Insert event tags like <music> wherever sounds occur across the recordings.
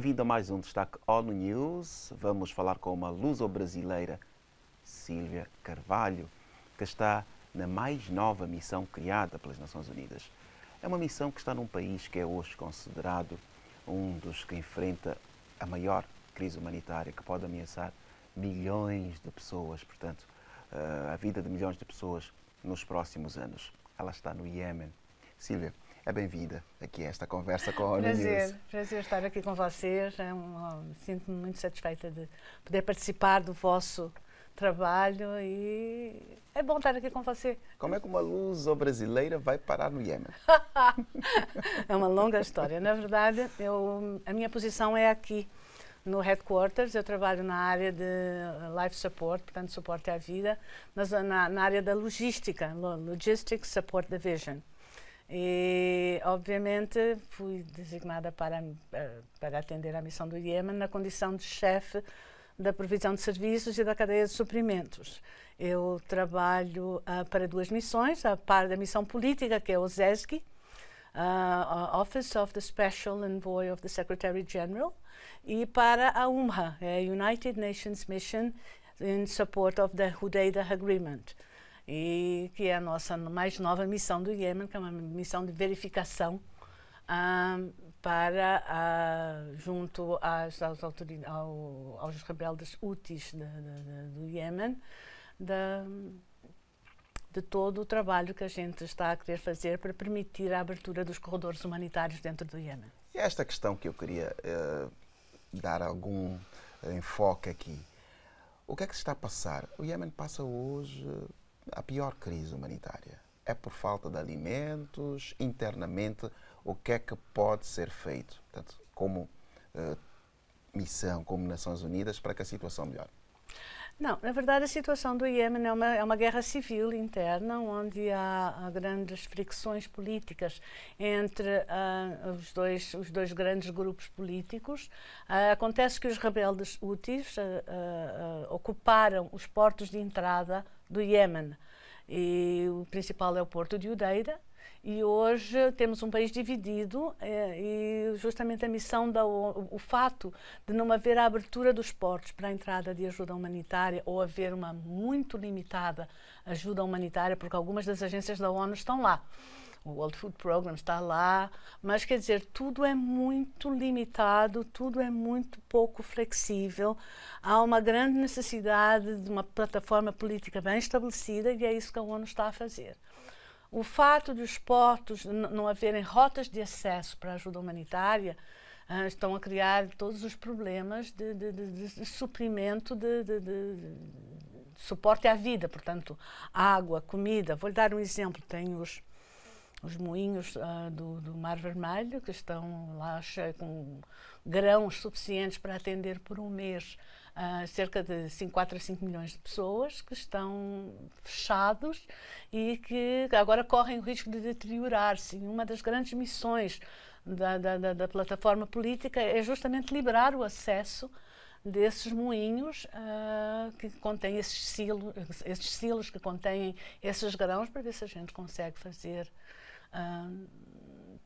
Bem-vindo a mais um Destaque ONU News. Vamos falar com uma luso-brasileira, Sílvia Carvalho, que está na mais nova missão criada pelas Nações Unidas. É uma missão que está num país que é hoje considerado um dos que enfrenta a maior crise humanitária que pode ameaçar milhões de pessoas, portanto, eh, a vida de milhões de pessoas nos próximos anos. Ela está no Iêmen. Silvia a é bem-vinda aqui a esta conversa com a Hora Prazer, prazer estar aqui com vocês. É um, Sinto-me muito satisfeita de poder participar do vosso trabalho e é bom estar aqui com você. Como é que uma luz brasileira vai parar no Iêmen? <laughs> é uma longa história. Na verdade, eu, a minha posição é aqui no headquarters. Eu trabalho na área de life support, portanto, suporte à vida, mas na, na área da logística, logistics support division. E, obviamente, fui designada para, para atender a missão do Iêmen na condição de chefe da provisão de serviços e da cadeia de suprimentos. Eu trabalho ah, para duas missões, a par da missão política, que é o ZESG, Uh, ah, Office of the Special Envoy of the Secretary General e para a UNRWA, United Nations Mission in Support of the Hudaida Agreement e que é a nossa mais nova missão do Iêmen, que é uma missão de verificação para ah, junto às, aos, ao, aos rebeldes úteis do Iêmen de todo o trabalho que a gente está a querer fazer para permitir a abertura dos corredores humanitários dentro do Iêmen. E é esta questão que eu queria uh, dar algum eh, enfoque aqui. O que é que se está a passar? O Iêmen passa hoje a pior crise humanitária. É por falta de alimentos, internamente, o que é que pode ser feito, portanto, como uh, missão, como Nações Unidas, para que a situação melhore? Não, na verdade a situação do Iêmen é uma, é uma guerra civil interna, onde há, há grandes fricções políticas entre uh, os, dois, os dois grandes grupos políticos. Uh, acontece que os rebeldes úteis uh, ah, ocuparam os portos de entrada do Iêmen e o principal é o porto de Udeida, e hoje temos um país dividido é, e justamente a missão, da, o, o, fato de não haver a abertura dos portos para a entrada de ajuda humanitária ou haver uma muito limitada ajuda humanitária, porque algumas das agências da ONU estão lá. O World Food Program está lá, mas quer dizer, tudo é muito limitado, tudo é muito pouco flexível. Há uma grande necessidade de uma plataforma política bem estabelecida e é isso que a ONU está a fazer. O fato de os portos não haverem rotas de acesso para ajuda humanitária uh, estão a criar todos os problemas de, de, de, de suprimento de, suporte à vida, portanto, água, comida. Vou lhe dar um exemplo: tem os os moinhos uh, do, do, Mar Vermelho, que estão lá com grãos suficientes para atender por um mês uh, cerca de 5, 4 a 5 milhões de pessoas que estão fechados e que agora correm o risco de deteriorar-se. Uma das grandes missões da, da, da plataforma política é justamente liberar o acesso desses moinhos uh, que contêm esses silos, esses silos que contêm esses grãos para ver se a gente consegue fazer ah,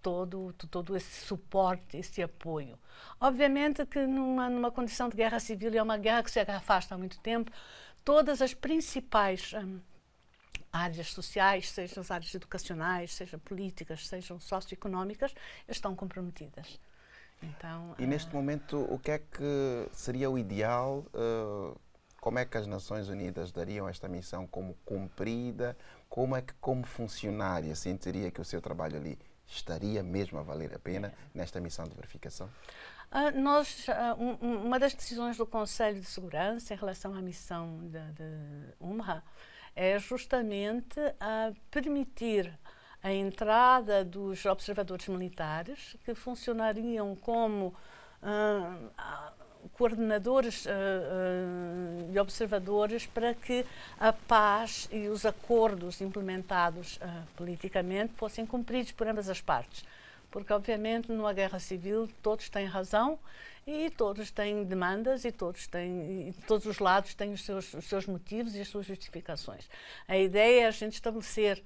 todo, todo esse suporte, esse apoio. Obviamente que numa, numa condição de guerra civil, e é uma guerra que se afasta há muito tempo, todas as principais ah, áreas sociais, sejam as áreas educacionais, sejam políticas, sejam socioeconómicas, estão comprometidas. Então, e uh... neste momento, o que é que seria o ideal? Uh, como é que as Nações Unidas dariam esta missão como cumprida? como é que, como funcionária, sentiria que o seu trabalho ali estaria mesmo a valer a pena é. nesta missão de verificação? Uh, nós, uh, uma das decisões do Conselho de Segurança em relação à missão de, de UMRA é justamente uh, permitir a entrada dos observadores militares que funcionariam como ah, coordenadores uh, eh, e eh, observadores para que a paz e os acordos implementados eh, politicamente fossem cumpridos por ambas as partes porque obviamente numa guerra civil todos têm razão e todos têm demandas e todos têm e todos os lados têm os seus, os seus motivos e as suas justificações. A ideia é a gente estabelecer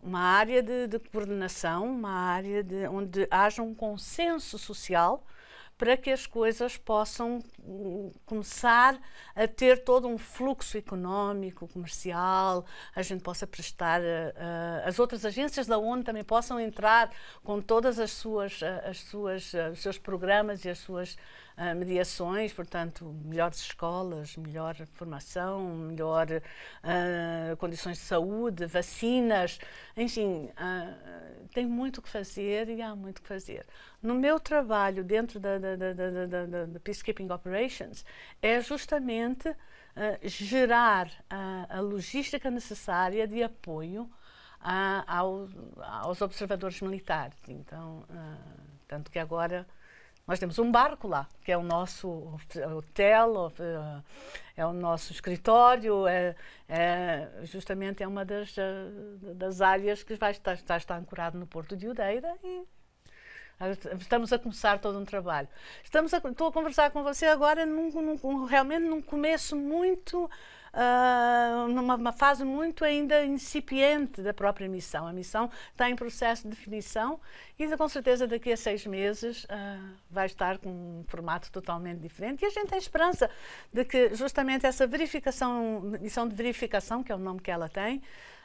uma área de, de coordenação, uma área de, onde haja um consenso social para que as coisas possam hum, começar a ter todo um fluxo económico, comercial, a gente possa prestar, uh, as outras agências da ONU também possam entrar com todas as suas, uh, as suas, uh, os seus programas e as suas mediações, portanto, melhores escolas, melhor formação, melhor condições de saúde, vacinas, enfim, tem muito o que fazer e há muito o que fazer. No meu trabalho dentro da da, da, da, da Peacekeeping Operations é justamente uh, gerar a, a, logística necessária de apoio ao, aos observadores militares. Então, uh, tanto que agora nós temos um barco lá, que é o nosso hotel, eh, é o nosso escritório, é, é justamente é uma das, das áreas que vai estar, estar, estar ancorado no Porto de Udeira e Estamos a começar todo um trabalho. Estamos a, estou a conversar com você agora num, num, realmente num começo muito. Uh, numa fase muito ainda incipiente da própria missão. A missão está em processo de definição e, com certeza, daqui a seis meses uh, vai estar com um formato totalmente diferente. E a gente tem esperança de que, justamente, essa verificação, missão de verificação, que é o nome que ela tem,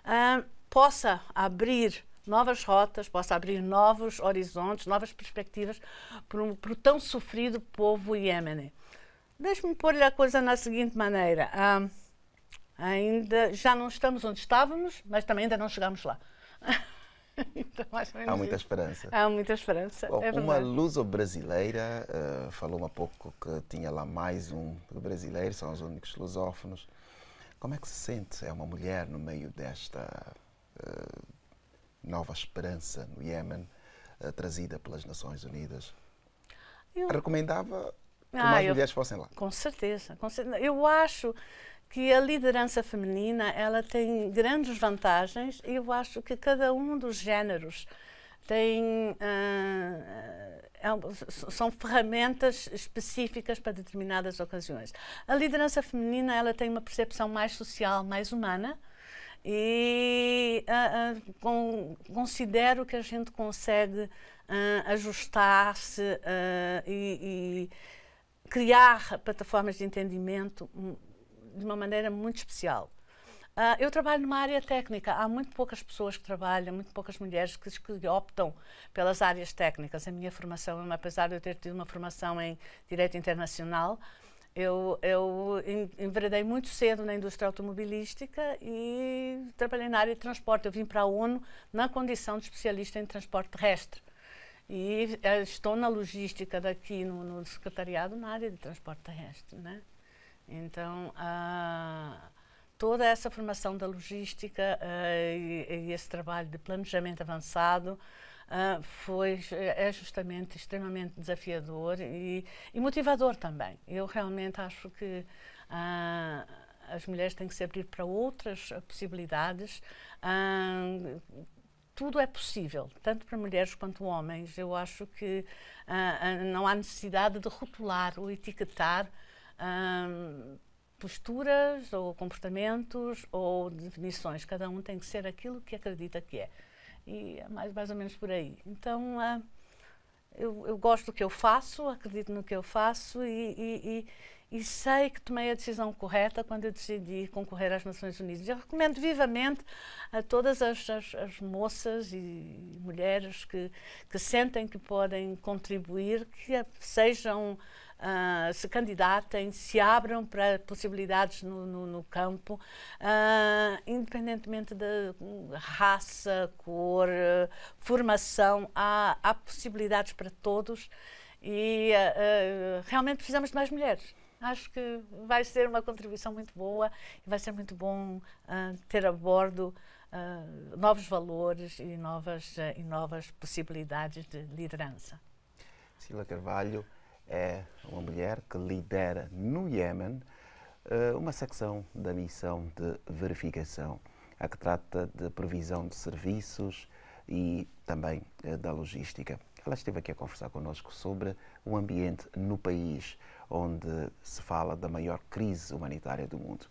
uh, possa abrir novas rotas, possa abrir novos horizontes, novas perspectivas para o tão sofrido povo iêmene. Deixe-me pôr-lhe a coisa na seguinte maneira. Ah, ainda já não estamos onde estávamos, mas também ainda não chegamos lá. <laughs> então, Há muita isso. esperança. Há muita esperança. Bom, é uma luso-brasileira uh, ah, falou há pouco que tinha lá mais um brasileiro, são os únicos lusófonos. Como é que se sente? É uma mulher no meio desta. Uh, nova esperança no Iémen, eh, trazida pelas Nações Unidas. Eu... Recomendava que ah, mais eu... mulheres fossem lá. Com certeza, com certeza. Eu acho que a liderança feminina ela tem grandes vantagens e eu acho que cada um dos géneros tem uh, são ferramentas específicas para determinadas ocasiões. A liderança feminina ela tem uma percepção mais social, mais humana e uh, ah, uh, ah, com, considero que a gente consegue uh, ajustar-se e, e, criar plataformas de entendimento hum, de uma maneira muito especial. eu trabalho numa área técnica. Há muito poucas pessoas que trabalham, muito poucas mulheres que, que optam pelas áreas técnicas. A minha formação, apesar de eu ter tido uma formação em direito internacional, eu, eu enveredei muito cedo na indústria automobilística e trabalhei na área de transporte. Eu vim para a ONU na condição de especialista em transporte terrestre. E eh, estou na logística daqui, no, no secretariado, na área de transporte terrestre. Né? Então, toda essa formação da logística eh, e, e esse trabalho de planejamento avançado uh, foi é justamente extremamente desafiador e, e motivador também. Eu realmente acho que uh, as mulheres têm que se abrir para outras possibilidades. Uh, tudo é possível, tanto para mulheres quanto homens. Eu acho que não há necessidade de rotular ou etiquetar posturas ou comportamentos ou definições. Cada um tem que ser aquilo que acredita que é e é mais, mais ou menos por aí. Então, uh, eu, eu, gosto do que eu faço, acredito no que eu faço e, e, e, e, sei que tomei a decisão correta quando eu decidi concorrer às Nações Unidas. Eu recomendo vivamente a todas as, as, as moças e mulheres que, que sentem que podem contribuir, que sejam uh, se candidatem, se abram para possibilidades no, no, no campo, uh, independentemente da raça, cor, formação, há, há possibilidades para todos e uh, realmente precisamos de mais mulheres acho que vai ser uma contribuição muito boa e vai ser muito bom uh, ter a bordo uh, novos valores e novas, uh, e novas possibilidades de liderança. Sila Carvalho, é uma mulher que lidera no Iêmen eh, uma secção da missão de verificação, a que trata de previsão de serviços e também eh, da logística. Ela esteve aqui a conversar connosco sobre o ambiente no país onde se fala da maior crise humanitária do mundo.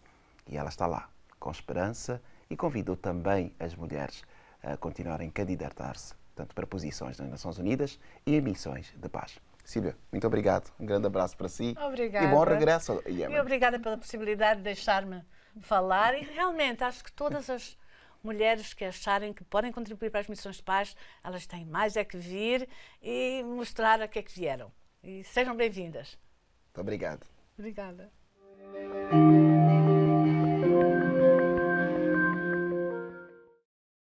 E ela está lá, com esperança, e convidou também as mulheres a continuarem a candidatar-se, tanto para posições nas Nações Unidas e em missões de paz. Silvia, muito obrigado. Um grande abraço para si. Obrigada. E bom regresso. Yemen. E obrigada pela possibilidade de deixar-me falar. E realmente, acho que todas as mulheres que acharem que podem contribuir para as missões de paz, elas têm mais é que vir e mostrar a que é que vieram. E sejam bem-vindas. Muito obrigado. Obrigada.